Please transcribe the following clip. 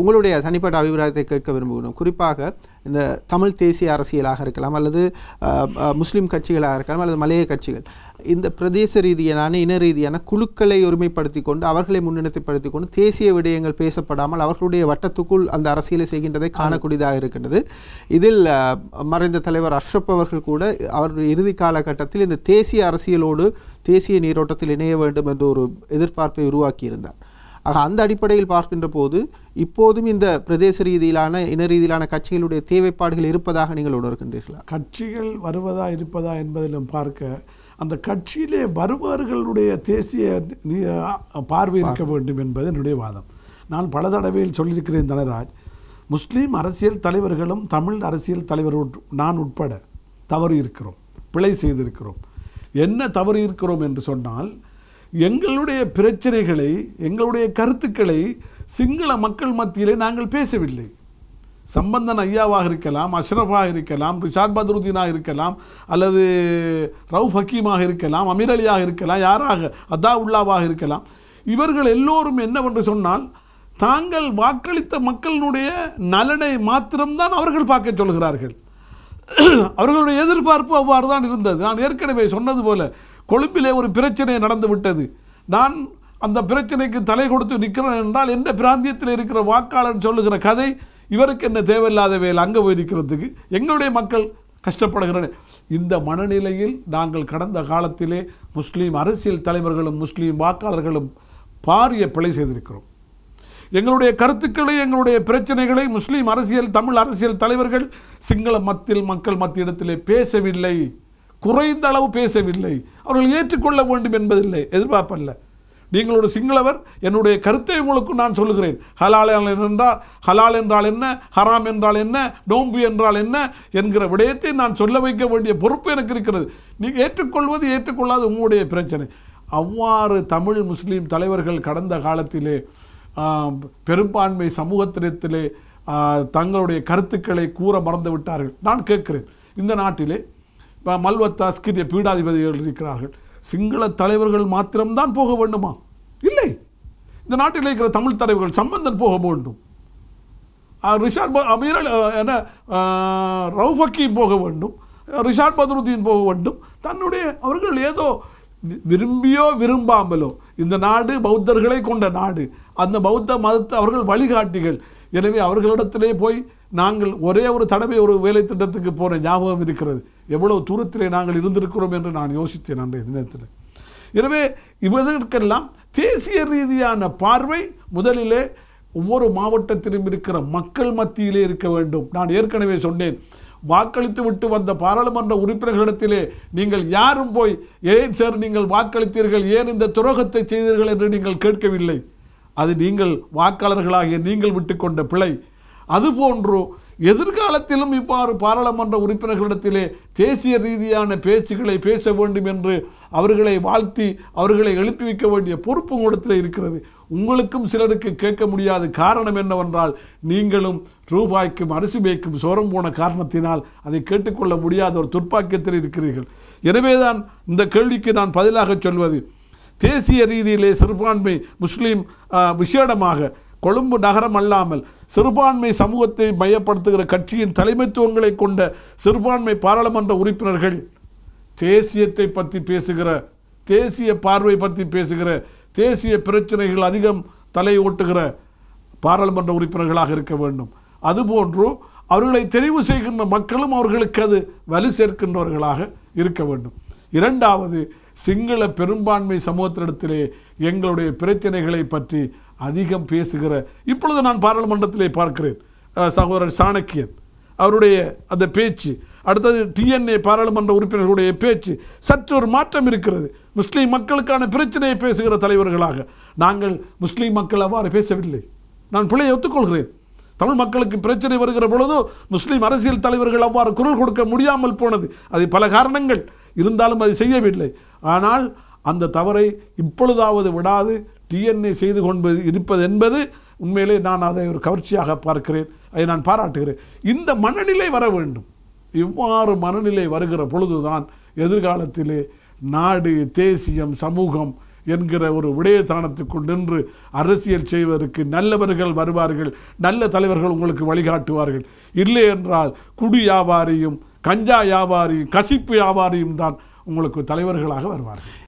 உங்களுடைய தனிப்பட்ட அபிப்பிராயத்தை கேட்க விரும்புகிறோம் குறிப்பாக இந்த தமிழ் தேசிய அரசியலாக இருக்கலாம் அல்லது முஸ்லீம் கட்சிகளாக இருக்கலாம் அல்லது மலைய கட்சிகள் இந்த பிரதேச ரீதியான இன ரீதியான குழுக்களை ஒருமைப்படுத்தி கொண்டு அவர்களை முன்னிலைப்படுத்தி கொண்டு தேசிய விடயங்கள் பேசப்படாமல் அவர்களுடைய வட்டத்துக்குள் அந்த அரசியலை செய்கின்றதை காணக்கூடியதாக இருக்கின்றது இதில் மறைந்த தலைவர் அஷ்ரப் அவர்கள் கூட அவருடைய இறுதி காலகட்டத்தில் இந்த தேசிய அரசியலோடு தேசிய நீரோட்டத்தில் இணைய வேண்டும் என்ற ஒரு எதிர்பார்ப்பை உருவாக்கியிருந்தார் ஆக அந்த அடிப்படையில் பார்க்கின்ற போது இப்போதும் இந்த பிரதேச ரீதியிலான இன ரீதியிலான கட்சிகளுடைய தேவைப்பாடுகள் இருப்பதாக நீங்கள் உணர்கின்றீர்களா கட்சிகள் வருவதா இருப்பதா என்பதிலும் பார்க்க அந்த கட்சியிலே வருபவர்களுடைய தேசிய பார்வை இருக்க வேண்டும் என்பது என்னுடைய வாதம் நான் பல தடவையில் சொல்லியிருக்கிறேன் தனராஜ் முஸ்லீம் அரசியல் தலைவர்களும் தமிழ் அரசியல் தலைவர் நான் உட்பட தவறு இருக்கிறோம் பிழை செய்திருக்கிறோம் என்ன தவறு இருக்கிறோம் என்று சொன்னால் எங்களுடைய பிரச்சனைகளை எங்களுடைய கருத்துக்களை சிங்கள மக்கள் மத்தியிலே நாங்கள் பேசவில்லை சம்பந்தன் ஐயாவாக இருக்கலாம் அஷ்ரஃபாக இருக்கலாம் ரிஷாத் பத்ருதீனாக இருக்கலாம் அல்லது ரவுஃப் ஹக்கீமாக இருக்கலாம் அமீர் அலியாக இருக்கலாம் யாராக அதாவுல்லாவாக இருக்கலாம் இவர்கள் எல்லோரும் என்னவென்று சொன்னால் தாங்கள் வாக்களித்த மக்களினுடைய நலனை மாத்திரம்தான் அவர்கள் பார்க்க சொல்கிறார்கள் அவர்களுடைய எதிர்பார்ப்பு அவ்வாறு தான் இருந்தது நான் ஏற்கனவே சொன்னது போல கொழும்பிலே ஒரு பிரச்சனை நடந்து விட்டது நான் அந்த பிரச்சனைக்கு தலை கொடுத்து நிற்கிறேன் என்றால் எந்த பிராந்தியத்தில் இருக்கிற வாக்காளர் சொல்லுகிற கதை இவருக்கு என்ன தேவையில்லாத வேலை அங்கே போய் நிற்கிறதுக்கு எங்களுடைய மக்கள் கஷ்டப்படுகிறேன் இந்த மனநிலையில் நாங்கள் கடந்த காலத்திலே முஸ்லீம் அரசியல் தலைவர்களும் முஸ்லீம் வாக்காளர்களும் பாரிய பிழை செய்திருக்கிறோம் எங்களுடைய கருத்துக்களை எங்களுடைய பிரச்சனைகளை முஸ்லீம் அரசியல் தமிழ் அரசியல் தலைவர்கள் சிங்கள மத்தில் மக்கள் மத்திய இடத்திலே பேசவில்லை குறைந்த அளவு பேசவில்லை அவர்கள் ஏற்றுக்கொள்ள வேண்டும் என்பதில்லை எதிர்பார்ப்பல்ல நீங்கள் ஒரு சிங்களவர் என்னுடைய கருத்தை உங்களுக்கு நான் சொல்லுகிறேன் ஹலால் என்றால் ஹலால் என்றால் என்ன ஹராம் என்றால் என்ன நோம்பு என்றால் என்ன என்கிற விடயத்தை நான் சொல்ல வைக்க வேண்டிய பொறுப்பு எனக்கு இருக்கிறது நீங்கள் ஏற்றுக்கொள்வது ஏற்றுக்கொள்ளாது உங்களுடைய பிரச்சனை அவ்வாறு தமிழ் முஸ்லீம் தலைவர்கள் கடந்த காலத்திலே பெரும்பான்மை சமூகத்திலே தங்களுடைய கருத்துக்களை கூற மறந்து விட்டார்கள் நான் கேட்கிறேன் இந்த நாட்டிலே மல்வத் அஸ்கிரிய பீடாதிபதிகள் இருக்கிறார்கள் சிங்கள தலைவர்கள் மாத்திரம்தான் போக வேண்டுமா இல்லை இந்த நாட்டில் இருக்கிற தமிழ் தலைவர்கள் சம்பந்தன் போக வேண்டும் ரிஷாட் அமீர் என்ன ரவுஃபக்கி போக வேண்டும் ரிஷாட் பதருதீன் போக வேண்டும் தன்னுடைய அவர்கள் ஏதோ விரும்பியோ விரும்பாமலோ இந்த நாடு பௌத்தர்களை கொண்ட நாடு அந்த பௌத்த மதத்தை அவர்கள் வழிகாட்டிகள் எனவே அவர்களிடத்திலே போய் நாங்கள் ஒரே ஒரு தடவை ஒரு வேலை திட்டத்துக்கு போன ஞாபகம் இருக்கிறது எவ்வளவு தூரத்திலே நாங்கள் இருந்திருக்கிறோம் என்று நான் யோசித்தேன் அன்றைய தினத்தில் எனவே இவதற்கெல்லாம் தேசிய ரீதியான பார்வை முதலிலே ஒவ்வொரு மாவட்டத்திலும் இருக்கிற மக்கள் மத்தியிலே இருக்க வேண்டும் நான் ஏற்கனவே சொன்னேன் வாக்களித்து விட்டு வந்த பாராளுமன்ற உறுப்பினர்களிடத்திலே நீங்கள் யாரும் போய் ஏன் சார் நீங்கள் வாக்களித்தீர்கள் ஏன் இந்த துரோகத்தை செய்தீர்கள் என்று நீங்கள் கேட்கவில்லை அது நீங்கள் வாக்காளர்களாகிய நீங்கள் விட்டுக்கொண்ட பிழை அதுபோன்றோ எதிர்காலத்திலும் இவ்வாறு பாராளுமன்ற உறுப்பினர்களிடத்திலே தேசிய ரீதியான பேச்சுக்களை பேச வேண்டும் என்று அவர்களை வாழ்த்தி அவர்களை எழுப்பி வைக்க வேண்டிய பொறுப்பு உங்களிடத்தில் இருக்கிறது உங்களுக்கும் சிலருக்கு கேட்க முடியாது காரணம் என்னவென்றால் நீங்களும் ரூபாய்க்கும் அரிசி மேய்க்கும் சோரம் போன காரணத்தினால் அதை கேட்டுக்கொள்ள முடியாத ஒரு துர்ப்பாக்கியத்தில் இருக்கிறீர்கள் எனவேதான் இந்த கேள்விக்கு நான் பதிலாக சொல்வது தேசிய ரீதியிலே சிறுபான்மை முஸ்லீம் விசேடமாக கொழும்பு நகரம் அல்லாமல் சிறுபான்மை சமூகத்தை மையப்படுத்துகிற கட்சியின் தலைமைத்துவங்களை கொண்ட சிறுபான்மை பாராளுமன்ற உறுப்பினர்கள் தேசியத்தை பற்றி பேசுகிற தேசிய பார்வை பற்றி பேசுகிற தேசிய பிரச்சனைகள் அதிகம் தலை ஓட்டுகிற பாராளுமன்ற உறுப்பினர்களாக இருக்க வேண்டும் அதுபோன்று அவர்களை தெரிவு செய்கின்ற மக்களும் அவர்களுக்கு அது வலு சேர்க்கின்றவர்களாக இருக்க வேண்டும் இரண்டாவது சிங்கள பெரும்பான்மை சமூகத்திடத்திலே எங்களுடைய பிரச்சனைகளை பற்றி அதிகம் பேசுகிற இப்பொழுது நான் பாராளுமன்றத்திலே பார்க்கிறேன் சகோதரர் சாணக்கியன் அவருடைய அந்த பேச்சு அடுத்தது டிஎன்ஏ பாராளுமன்ற உறுப்பினர்களுடைய பேச்சு சற்று ஒரு மாற்றம் இருக்கிறது முஸ்லீம் மக்களுக்கான பிரச்சனையை பேசுகிற தலைவர்களாக நாங்கள் முஸ்லீம் மக்கள் அவ்வாறு பேசவில்லை நான் பிள்ளையை ஒத்துக்கொள்கிறேன் தமிழ் மக்களுக்கு பிரச்சனை வருகிற பொழுதோ முஸ்லீம் அரசியல் தலைவர்கள் அவ்வாறு குரல் கொடுக்க முடியாமல் போனது அது பல காரணங்கள் இருந்தாலும் அது செய்யவில்லை ஆனால் அந்த தவறை இப்பொழுதாவது விடாது டிஎன்ஏ செய்து கொண்டு இருப்பது என்பது உண்மையிலே நான் அதை ஒரு கவர்ச்சியாக பார்க்கிறேன் அதை நான் பாராட்டுகிறேன் இந்த மனநிலை வர வேண்டும் இவ்வாறு மனநிலை வருகிற பொழுதுதான் எதிர்காலத்திலே நாடு தேசியம் சமூகம் என்கிற ஒரு விடயத்தானத்துக்குள் நின்று அரசியல் செய்வதற்கு நல்லவர்கள் வருவார்கள் நல்ல தலைவர்கள் உங்களுக்கு வழிகாட்டுவார்கள் இல்லை என்றால் குடி வியாபாரியும் கஞ்சா வியாபாரியும் கசிப்பு வியாபாரியும் தான் உங்களுக்கு தலைவர்களாக வருவார்கள்